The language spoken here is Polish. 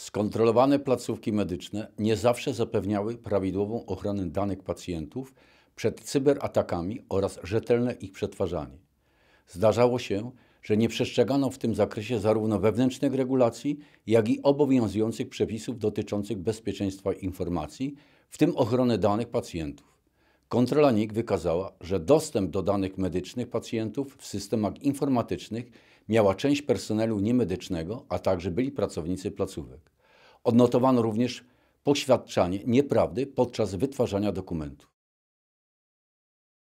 Skontrolowane placówki medyczne nie zawsze zapewniały prawidłową ochronę danych pacjentów przed cyberatakami oraz rzetelne ich przetwarzanie. Zdarzało się, że nie przestrzegano w tym zakresie zarówno wewnętrznych regulacji, jak i obowiązujących przepisów dotyczących bezpieczeństwa informacji, w tym ochrony danych pacjentów. Kontrola NIK wykazała, że dostęp do danych medycznych pacjentów w systemach informatycznych miała część personelu niemedycznego, a także byli pracownicy placówek. Odnotowano również poświadczanie nieprawdy podczas wytwarzania dokumentu.